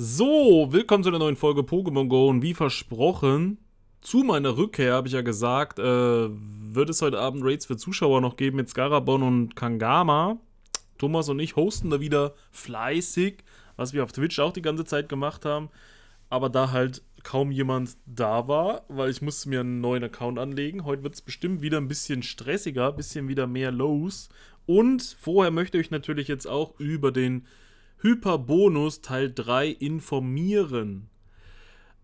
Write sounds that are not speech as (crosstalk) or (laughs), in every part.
So, willkommen zu einer neuen Folge Pokémon Go und wie versprochen, zu meiner Rückkehr habe ich ja gesagt, äh, wird es heute Abend Raids für Zuschauer noch geben mit Scarabon und Kangama. Thomas und ich hosten da wieder fleißig, was wir auf Twitch auch die ganze Zeit gemacht haben, aber da halt kaum jemand da war, weil ich musste mir einen neuen Account anlegen. Heute wird es bestimmt wieder ein bisschen stressiger, ein bisschen wieder mehr los. und vorher möchte ich natürlich jetzt auch über den Hyperbonus Teil 3 informieren.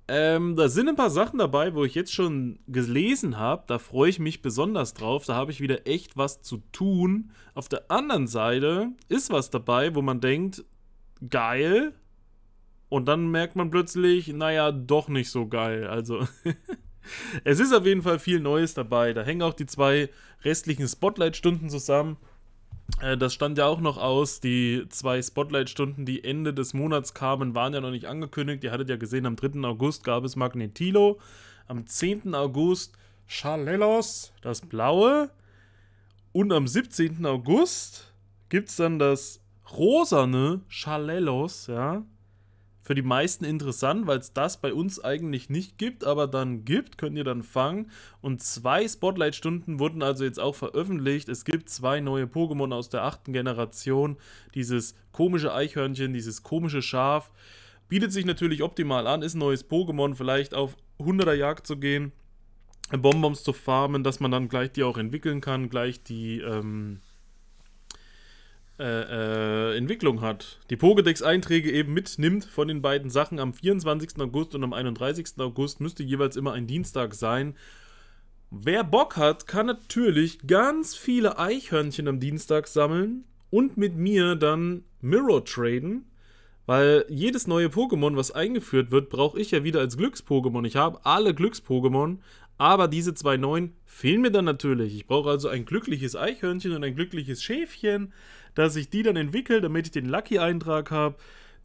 Ähm, da sind ein paar Sachen dabei, wo ich jetzt schon gelesen habe. Da freue ich mich besonders drauf. Da habe ich wieder echt was zu tun. Auf der anderen Seite ist was dabei, wo man denkt, geil. Und dann merkt man plötzlich, naja, doch nicht so geil. Also, (laughs) es ist auf jeden Fall viel Neues dabei. Da hängen auch die zwei restlichen Spotlight-Stunden zusammen. Äh, das stand ja auch noch aus. Die zwei Spotlight-Stunden, die Ende des Monats kamen, waren ja noch nicht angekündigt. Ihr hattet ja gesehen, am 3. August gab es Magnetilo. Am 10. August Chalelos, das Blaue. Und am 17. August gibt es dann das rosane Chalelos, ja für die meisten interessant, weil es das bei uns eigentlich nicht gibt, aber dann gibt, könnt ihr dann fangen. Und zwei Spotlight-Stunden wurden also jetzt auch veröffentlicht. Es gibt zwei neue Pokémon aus der achten Generation. Dieses komische Eichhörnchen, dieses komische Schaf. Bietet sich natürlich optimal an, ist ein neues Pokémon, vielleicht auf 100er Jagd zu gehen, Bonbons zu farmen, dass man dann gleich die auch entwickeln kann, gleich die ähm, äh, äh, äh, Entwicklung hat. Die Pokédex-Einträge eben mitnimmt von den beiden Sachen. Am 24. August und am 31. August müsste jeweils immer ein Dienstag sein. Wer Bock hat, kann natürlich ganz viele Eichhörnchen am Dienstag sammeln und mit mir dann Mirror traden. Weil jedes neue Pokémon, was eingeführt wird, brauche ich ja wieder als Glücks-Pokémon. Ich habe alle Glücks-Pokémon, aber diese zwei neuen fehlen mir dann natürlich. Ich brauche also ein glückliches Eichhörnchen und ein glückliches Schäfchen dass ich die dann entwickle, damit ich den Lucky-Eintrag habe,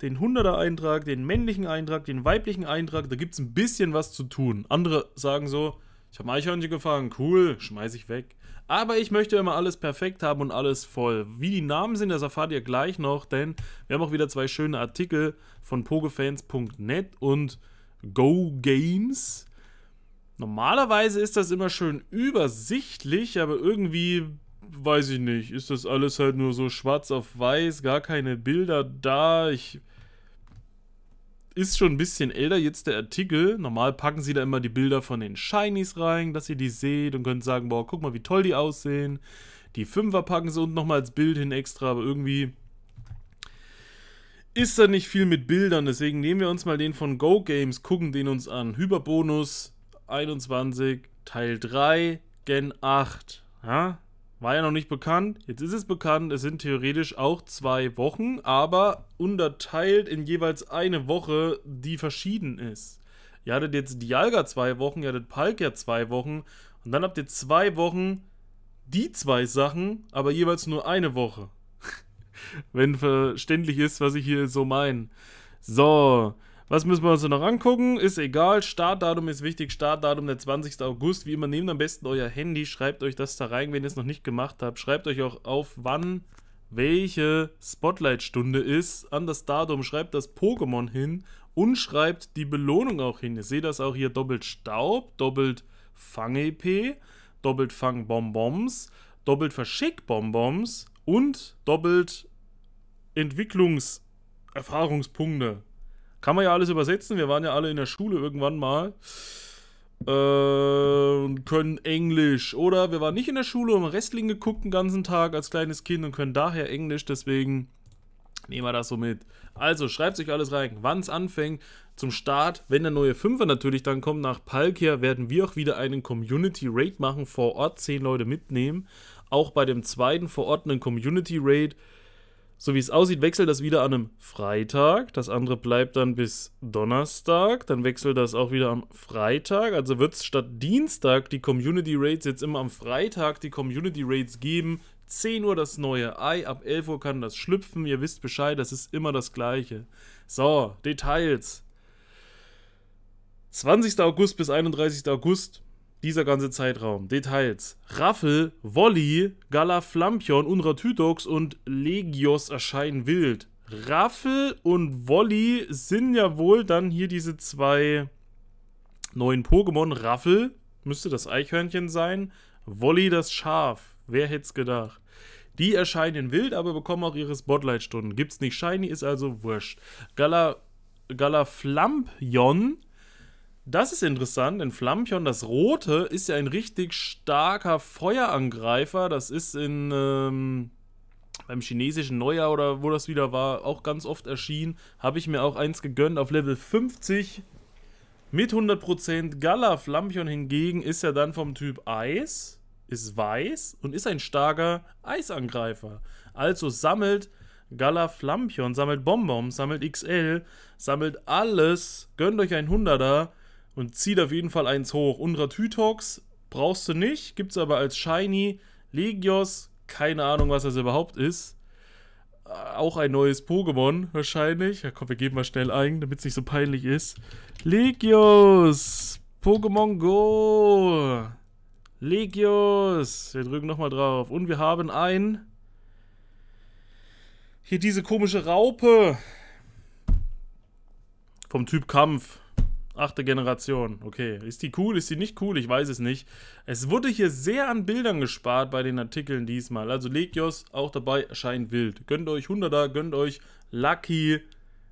den 100er-Eintrag, den männlichen Eintrag, den weiblichen Eintrag. Da gibt es ein bisschen was zu tun. Andere sagen so, ich habe Eichhörnchen gefangen, cool, schmeiße ich weg. Aber ich möchte immer alles perfekt haben und alles voll. Wie die Namen sind, das erfahrt ihr gleich noch, denn wir haben auch wieder zwei schöne Artikel von pogefans.net und GoGames. Normalerweise ist das immer schön übersichtlich, aber irgendwie weiß ich nicht, ist das alles halt nur so schwarz auf weiß, gar keine Bilder da. Ich ist schon ein bisschen älter jetzt der Artikel. Normal packen sie da immer die Bilder von den Shinies rein, dass ihr die seht und könnt sagen, boah, guck mal, wie toll die aussehen. Die Fünfer packen sie unten nochmal als Bild hin extra, aber irgendwie ist da nicht viel mit Bildern. Deswegen nehmen wir uns mal den von Go Games, gucken den uns an. Hyperbonus 21 Teil 3 Gen 8. Ja? War ja noch nicht bekannt. Jetzt ist es bekannt. Es sind theoretisch auch zwei Wochen, aber unterteilt in jeweils eine Woche, die verschieden ist. Ihr hattet jetzt Dialga zwei Wochen, ihr hattet Palkia zwei Wochen und dann habt ihr zwei Wochen die zwei Sachen, aber jeweils nur eine Woche. (laughs) Wenn verständlich ist, was ich hier so meine. So, was müssen wir uns noch angucken? Ist egal. Startdatum ist wichtig. Startdatum der 20. August. Wie immer, nehmt am besten euer Handy. Schreibt euch das da rein, wenn ihr es noch nicht gemacht habt. Schreibt euch auch auf, wann welche Spotlight-Stunde ist. An das Datum schreibt das Pokémon hin und schreibt die Belohnung auch hin. Ihr seht das auch hier doppelt Staub, doppelt Fang-EP, doppelt Fang-Bonbons, doppelt Verschick-Bonbons und doppelt Entwicklungs- Erfahrungspunkte. Kann man ja alles übersetzen. Wir waren ja alle in der Schule irgendwann mal. Äh, können Englisch. Oder wir waren nicht in der Schule und haben Wrestling geguckt den ganzen Tag als kleines Kind und können daher Englisch. Deswegen nehmen wir das so mit. Also schreibt sich alles rein, wann es anfängt. Zum Start, wenn der neue Fünfer natürlich dann kommt nach Palkia, werden wir auch wieder einen Community Raid machen, vor Ort zehn Leute mitnehmen. Auch bei dem zweiten vor Ort einen Community Raid so wie es aussieht, wechselt das wieder an einem Freitag. Das andere bleibt dann bis Donnerstag. Dann wechselt das auch wieder am Freitag. Also wird es statt Dienstag die Community Rates jetzt immer am Freitag die Community Rates geben. 10 Uhr das neue Ei, ab 11 Uhr kann das schlüpfen. Ihr wisst Bescheid, das ist immer das gleiche. So, Details. 20. August bis 31. August dieser ganze Zeitraum. Details. Raffel, Wolli, Galaflampion, Unratüdox und Legios erscheinen wild. Raffel und Wolli sind ja wohl dann hier diese zwei neuen Pokémon. Raffel müsste das Eichhörnchen sein, Wolli das Schaf. Wer hätte es gedacht? Die erscheinen wild, aber bekommen auch ihre Spotlight-Stunden. Gibt's nicht shiny, ist also wurscht. Gala, Galaflampion das ist interessant, denn Flampion, das Rote, ist ja ein richtig starker Feuerangreifer. Das ist in ähm, beim chinesischen Neujahr oder wo das wieder war, auch ganz oft erschienen. Habe ich mir auch eins gegönnt auf Level 50 mit 100%. Gala Flampion hingegen ist ja dann vom Typ Eis, ist weiß und ist ein starker Eisangreifer. Also sammelt Gala Flampion, sammelt Bonbons, sammelt XL, sammelt alles, gönnt euch ein Hunderter und zieht auf jeden Fall eins hoch. Unratytox brauchst du nicht, gibt es aber als Shiny. Legios, keine Ahnung, was das überhaupt ist. Äh, auch ein neues Pokémon wahrscheinlich. Ja, komm, wir geben mal schnell ein, damit es nicht so peinlich ist. Legios! Pokémon Go! Legios! Wir drücken nochmal drauf. Und wir haben ein... Hier diese komische Raupe. Vom Typ Kampf achte Generation. Okay. Ist die cool? Ist die nicht cool? Ich weiß es nicht. Es wurde hier sehr an Bildern gespart bei den Artikeln diesmal. Also Legios auch dabei erscheint wild. Gönnt euch 100er, gönnt euch Lucky.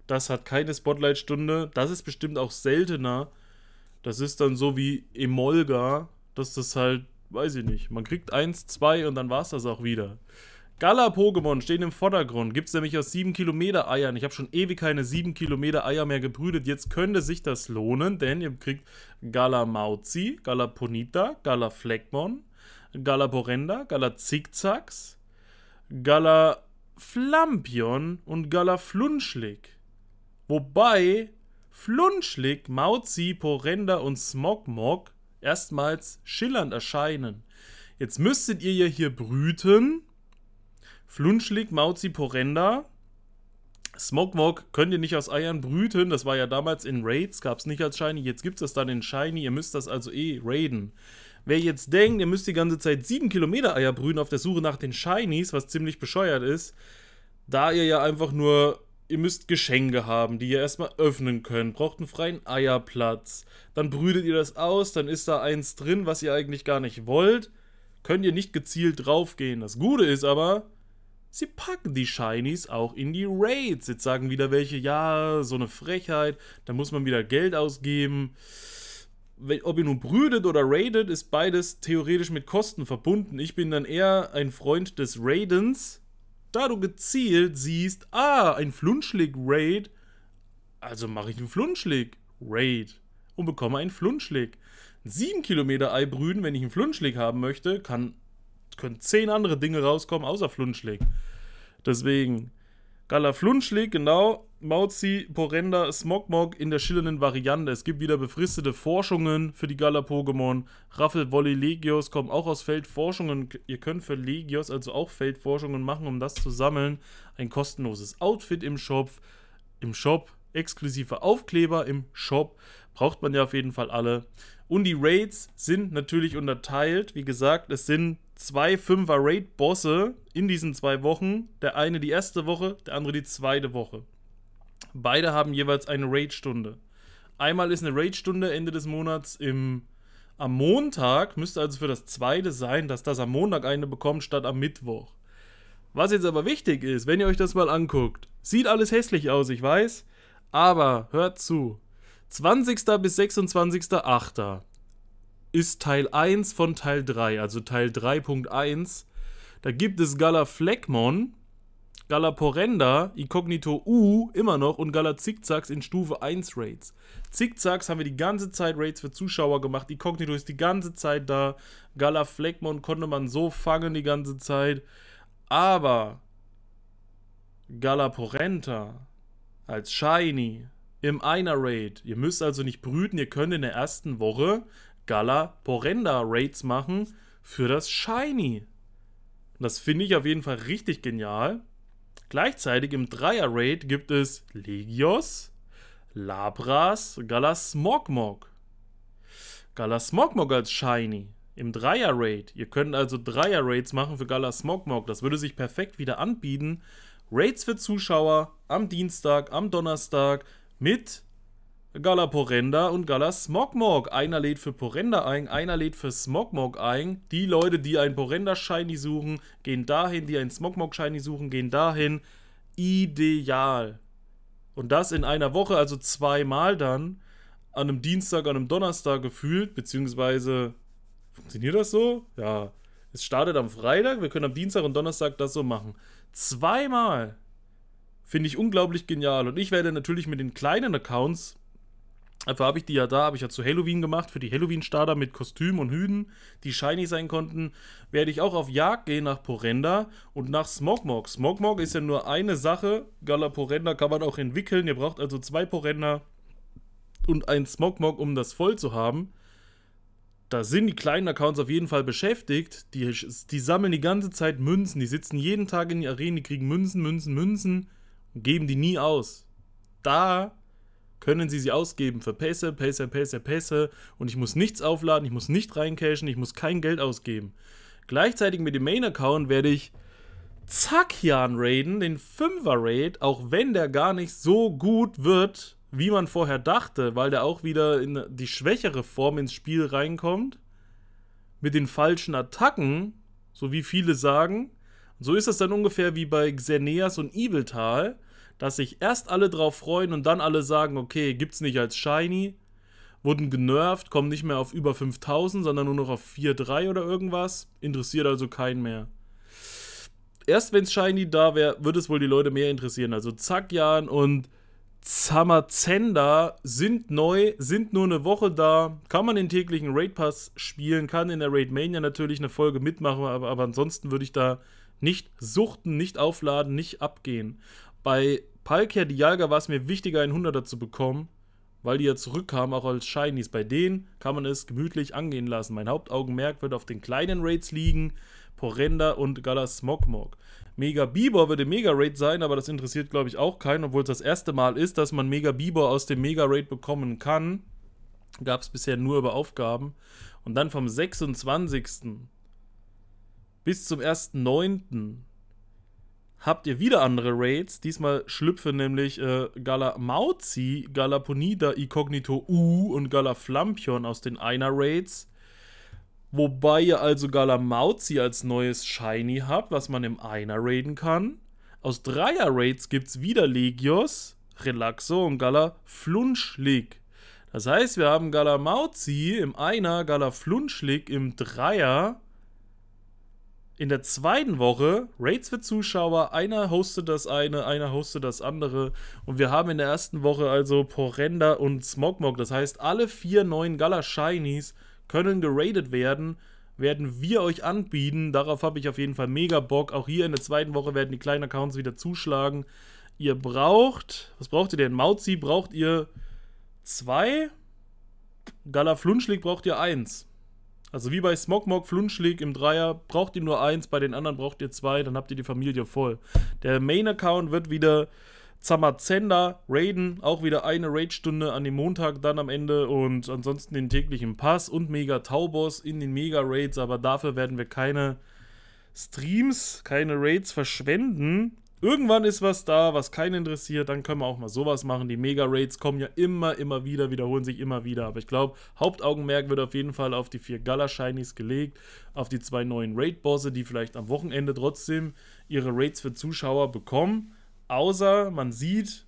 Das hat keine Spotlight-Stunde. Das ist bestimmt auch seltener. Das ist dann so wie Emolga, Das ist halt, weiß ich nicht, man kriegt eins, zwei und dann war es das auch wieder. Gala-Pokémon stehen im Vordergrund. Gibt es nämlich aus 7 Kilometer Eiern. Ich habe schon ewig keine 7 Kilometer Eier mehr gebrütet. Jetzt könnte sich das lohnen, denn ihr kriegt Galamauzi, Galaponita, Galafleckmon, Galaborenda, Galazigzags, Galaflampion und Galaflunschlig. Wobei Flunschlig, Mauzi, Porenda und Smogmog erstmals schillernd erscheinen. Jetzt müsstet ihr ja hier brüten Flunschlig, Mauzi, Porenda. Smogmog könnt ihr nicht aus Eiern brüten. Das war ja damals in Raids, gab es nicht als Shiny. Jetzt gibt es das dann in Shiny. Ihr müsst das also eh raiden. Wer jetzt denkt, ihr müsst die ganze Zeit 7 Kilometer Eier brüten auf der Suche nach den Shinies, was ziemlich bescheuert ist, da ihr ja einfach nur ihr müsst Geschenke haben, die ihr erstmal öffnen könnt, braucht einen freien Eierplatz. Dann brütet ihr das aus, dann ist da eins drin, was ihr eigentlich gar nicht wollt. Könnt ihr nicht gezielt draufgehen. Das Gute ist aber, Sie packen die Shinies auch in die Raids. Jetzt sagen wieder welche, ja, so eine Frechheit, da muss man wieder Geld ausgeben. Ob ihr nun brütet oder raidet, ist beides theoretisch mit Kosten verbunden. Ich bin dann eher ein Freund des Raidens, da du gezielt siehst, ah, ein Flunschlick-Raid, also mache ich einen Flunschlick-Raid und bekomme einen Flunschlick. Ein 7 Kilometer Ei brüden, wenn ich einen Flunschlick haben möchte, kann können zehn andere Dinge rauskommen, außer Flunschlick. Deswegen, Gala Flunschlick, genau. Mauzi, Porenda, Smogmog in der schillernden Variante. Es gibt wieder befristete Forschungen für die Gala-Pokémon. Raffel, Volley, Legios kommen auch aus Feldforschungen. Ihr könnt für Legios also auch Feldforschungen machen, um das zu sammeln. Ein kostenloses Outfit im Shop. Im Shop exklusive Aufkleber im Shop. Braucht man ja auf jeden Fall alle. Und die Raids sind natürlich unterteilt. Wie gesagt, es sind zwei Fünfer-Raid-Bosse in diesen zwei Wochen. Der eine die erste Woche, der andere die zweite Woche. Beide haben jeweils eine Raid-Stunde. Einmal ist eine Raid-Stunde Ende des Monats im, am Montag, müsste also für das zweite sein, dass das am Montag eine bekommt statt am Mittwoch. Was jetzt aber wichtig ist, wenn ihr euch das mal anguckt, sieht alles hässlich aus, ich weiß, aber hört zu, 20. bis 26.08. ist Teil 1 von Teil 3, also Teil 3.1. Da gibt es Gala Fleckmon, Gala Porenda, Incognito U immer noch und Gala Zickzacks in Stufe 1 Raids. Zickzacks haben wir die ganze Zeit Raids für Zuschauer gemacht. Incognito ist die ganze Zeit da. Gala Fleckmon konnte man so fangen die ganze Zeit. Aber Gala Porenta als Shiny im einer Raid. Ihr müsst also nicht brüten, ihr könnt in der ersten Woche Gala Porenda Raids machen für das Shiny. das finde ich auf jeden Fall richtig genial. Gleichzeitig im Dreier Raid gibt es Legios, Labras, Gala Smogmog. Gala Smogmog als Shiny im Dreier-Raid. Ihr könnt also Dreier-Raids machen für Gala Smogmog. Das würde sich perfekt wieder anbieten. Raids für Zuschauer am Dienstag, am Donnerstag, mit Gala Porenda und Gala Smogmog. Einer lädt für Porenda ein, einer lädt für Smogmog ein. Die Leute, die einen Porenda-Shiny suchen, gehen dahin. Die einen Smogmog-Shiny suchen, gehen dahin. Ideal. Und das in einer Woche, also zweimal dann. An einem Dienstag, an einem Donnerstag gefühlt, beziehungsweise funktioniert das so? Ja. Es startet am Freitag, wir können am Dienstag und Donnerstag das so machen. Zweimal. Finde ich unglaublich genial. Und ich werde natürlich mit den kleinen Accounts, dafür habe ich die ja da, habe ich ja zu Halloween gemacht, für die Halloween-Starter mit Kostümen und Hüden, die shiny sein konnten, werde ich auch auf Jagd gehen nach Porenda und nach Smogmog. Smogmog ist ja nur eine Sache. Gala Porenda kann man auch entwickeln. Ihr braucht also zwei Porenda und ein Smogmog, um das voll zu haben da sind die kleinen Accounts auf jeden Fall beschäftigt. Die, die sammeln die ganze Zeit Münzen. Die sitzen jeden Tag in die Arena, die kriegen Münzen, Münzen, Münzen geben die nie aus. Da können sie sie ausgeben für Pässe, Pässe, Pässe, Pässe und ich muss nichts aufladen, ich muss nicht reincashen, ich muss kein Geld ausgeben. Gleichzeitig mit dem Main-Account werde ich Zakian raiden, den 5er Raid, auch wenn der gar nicht so gut wird, wie man vorher dachte, weil der auch wieder in die schwächere Form ins Spiel reinkommt. Mit den falschen Attacken, so wie viele sagen. so ist das dann ungefähr wie bei Xerneas und Eviltal dass sich erst alle drauf freuen und dann alle sagen, okay, gibt's nicht als Shiny, wurden genervt, kommen nicht mehr auf über 5000, sondern nur noch auf 4,3 oder irgendwas, interessiert also keinen mehr. Erst wenn's Shiny da wäre, würde es wohl die Leute mehr interessieren. Also Zackjan und Zamazenda sind neu, sind nur eine Woche da, kann man den täglichen Raid Pass spielen, kann in der Raid Mania natürlich eine Folge mitmachen, aber, aber ansonsten würde ich da nicht suchten, nicht aufladen, nicht abgehen. Bei Palkia Dialga war es mir wichtiger, einen 100er zu bekommen, weil die ja zurückkamen, auch als Shinies. Bei denen kann man es gemütlich angehen lassen. Mein Hauptaugenmerk wird auf den kleinen Raids liegen, Porenda und Galasmogmog. Mega Bibor wird im Mega Raid sein, aber das interessiert, glaube ich, auch keinen, obwohl es das erste Mal ist, dass man Mega Bibor aus dem Mega Raid bekommen kann. Gab es bisher nur über Aufgaben. Und dann vom 26. bis zum 1.9 habt ihr wieder andere Raids. Diesmal schlüpfen nämlich äh, Galamauzi, Galaponida, Incognito U und Galaflampion aus den einer Raids. Wobei ihr also Galamauzi als neues Shiny habt, was man im einer raiden kann. Aus Dreier Raids gibt's wieder Legios, Relaxo und Galaflunschlig. Das heißt, wir haben Galamauzi im Einer, Galaflunschlig im Dreier in der zweiten Woche Raids für Zuschauer. Einer hostet das eine, einer hostet das andere. Und wir haben in der ersten Woche also Porenda und Smogmog. Das heißt, alle vier neuen Gala Shinies können geradet werden. Werden wir euch anbieten. Darauf habe ich auf jeden Fall mega Bock. Auch hier in der zweiten Woche werden die kleinen Accounts wieder zuschlagen. Ihr braucht, was braucht ihr denn? Mauzi braucht ihr zwei. Gala Flunschlig braucht ihr eins. Also wie bei Smogmog Flunschlig im Dreier, braucht ihr nur eins, bei den anderen braucht ihr zwei, dann habt ihr die Familie voll. Der Main-Account wird wieder Zamazenda, Raiden, auch wieder eine Raid-Stunde an dem Montag dann am Ende und ansonsten den täglichen Pass und Mega Taubos in den Mega Raids, aber dafür werden wir keine Streams, keine Raids verschwenden, Irgendwann ist was da, was keinen interessiert, dann können wir auch mal sowas machen. Die Mega-Rates kommen ja immer, immer wieder, wiederholen sich immer wieder. Aber ich glaube, Hauptaugenmerk wird auf jeden Fall auf die vier Gala-Shinies gelegt, auf die zwei neuen Raid-Bosse, die vielleicht am Wochenende trotzdem ihre Raids für Zuschauer bekommen. Außer man sieht,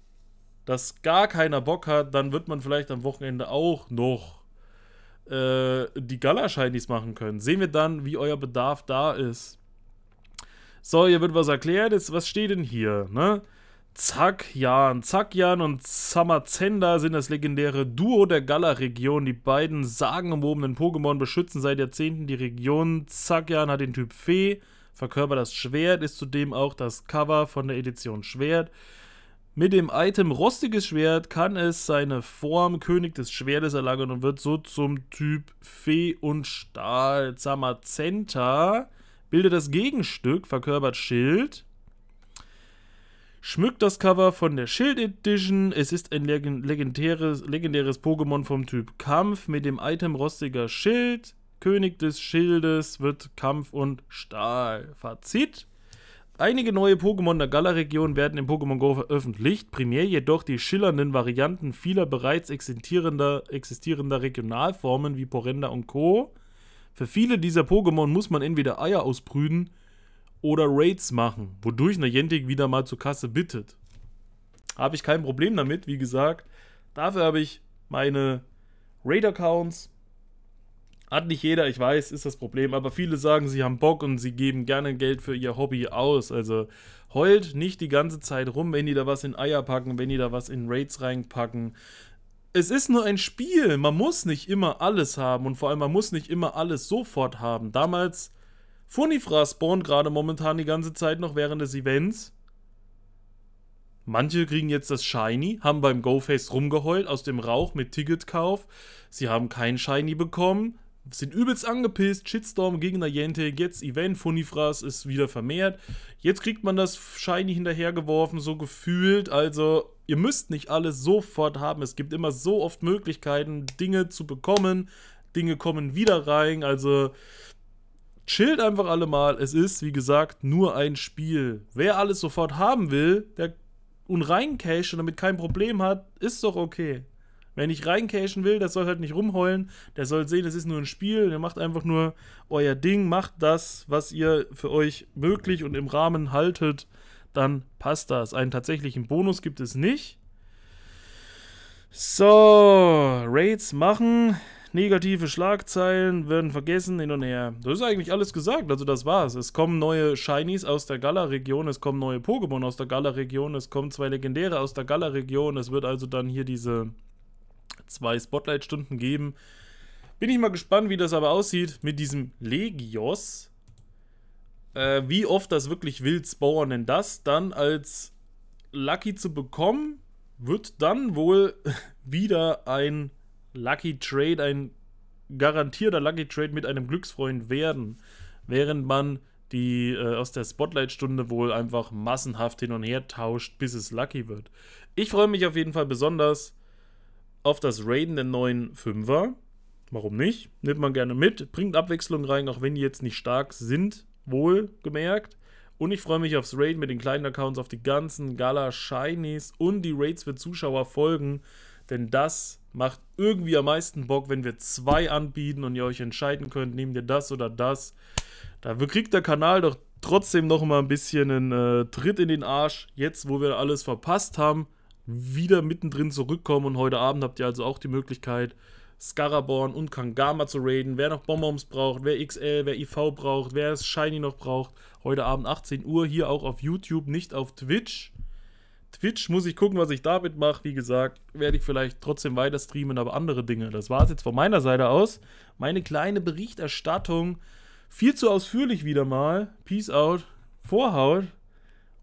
dass gar keiner Bock hat, dann wird man vielleicht am Wochenende auch noch äh, die Gala-Shinies machen können. Sehen wir dann, wie euer Bedarf da ist. So, hier wird was erklärt. Jetzt, was steht denn hier, ne? Zakjan. Zakjan und Samazenda sind das legendäre Duo der Gala-Region. Die beiden sagenumwobenen Pokémon beschützen seit Jahrzehnten die Region. Zakjan hat den Typ Fee, verkörpert das Schwert, ist zudem auch das Cover von der Edition Schwert. Mit dem Item Rostiges Schwert kann es seine Form König des Schwertes erlangen und wird so zum Typ Fee und Stahl. Samazenta Bildet das Gegenstück, verkörpert Schild. Schmückt das Cover von der Schild Edition. Es ist ein legendäres, legendäres Pokémon vom Typ Kampf mit dem Item Rostiger Schild. König des Schildes wird Kampf und Stahl. Fazit. Einige neue Pokémon der Gala-Region werden in Pokémon Go veröffentlicht, primär jedoch die schillernden Varianten vieler bereits existierender, existierender Regionalformen wie Porenda und Co. Für viele dieser Pokémon muss man entweder Eier ausbrüden oder Raids machen, wodurch eine Niantic wieder mal zur Kasse bittet. Habe ich kein Problem damit, wie gesagt. Dafür habe ich meine Raid-Accounts. Hat nicht jeder, ich weiß, ist das Problem, aber viele sagen, sie haben Bock und sie geben gerne Geld für ihr Hobby aus. Also heult nicht die ganze Zeit rum, wenn die da was in Eier packen, wenn die da was in Raids reinpacken es ist nur ein Spiel. Man muss nicht immer alles haben und vor allem man muss nicht immer alles sofort haben. Damals, Funifra spawnt gerade momentan die ganze Zeit noch während des Events. Manche kriegen jetzt das Shiny, haben beim GoFace rumgeheult aus dem Rauch mit Ticketkauf. Sie haben kein Shiny bekommen, sind übelst angepisst. Shitstorm gegen Niantic, jetzt Event, Funifras ist wieder vermehrt. Jetzt kriegt man das Shiny hinterhergeworfen, so gefühlt. Also, ihr müsst nicht alles sofort haben. Es gibt immer so oft Möglichkeiten, Dinge zu bekommen. Dinge kommen wieder rein. Also chillt einfach alle mal. Es ist, wie gesagt, nur ein Spiel. Wer alles sofort haben will der, und reincashen damit kein Problem hat, ist doch okay. Wer nicht reincashen will, der soll halt nicht rumheulen. Der soll sehen, es ist nur ein Spiel. Der macht einfach nur euer Ding. Macht das, was ihr für euch möglich und im Rahmen haltet dann passt das. Einen tatsächlichen Bonus gibt es nicht. So, Raids machen, negative Schlagzeilen werden vergessen, hin und her. Das ist eigentlich alles gesagt, also das war's. Es kommen neue Shinies aus der Gala-Region, es kommen neue Pokémon aus der Gala-Region, es kommen zwei Legendäre aus der Gala-Region, es wird also dann hier diese zwei Spotlight-Stunden geben. Bin ich mal gespannt, wie das aber aussieht mit diesem Legios äh, wie oft das wirklich will, spawnen, denn das dann als Lucky zu bekommen, wird dann wohl (laughs) wieder ein Lucky Trade, ein garantierter Lucky Trade mit einem Glücksfreund werden, während man die äh, aus der Spotlight-Stunde wohl einfach massenhaft hin und her tauscht, bis es Lucky wird. Ich freue mich auf jeden Fall besonders auf das Raiden der neuen Fünfer. Warum nicht? Nimmt man gerne mit, bringt Abwechslung rein, auch wenn die jetzt nicht stark sind wohlgemerkt. Und ich freue mich aufs Raid mit den kleinen Accounts, auf die ganzen Gala-Shinies und die Raids für Zuschauer folgen. Denn das macht irgendwie am meisten Bock, wenn wir zwei anbieten und ihr euch entscheiden könnt, nehmt ihr das oder das. Da kriegt der Kanal doch trotzdem noch mal ein bisschen einen äh, Tritt in den Arsch. Jetzt, wo wir alles verpasst haben, wieder mittendrin zurückkommen. Und heute Abend habt ihr also auch die Möglichkeit, Scaraborn und Kangama zu raiden. Wer noch Bonbons braucht, wer XL, wer IV braucht, wer es Shiny noch braucht. Heute Abend 18 Uhr hier auch auf YouTube, nicht auf Twitch. Twitch muss ich gucken, was ich damit mache. Wie gesagt, werde ich vielleicht trotzdem weiter streamen, aber andere Dinge. Das war es jetzt von meiner Seite aus. Meine kleine Berichterstattung. Viel zu ausführlich wieder mal. Peace out. Vorhaut.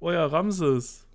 Euer Ramses.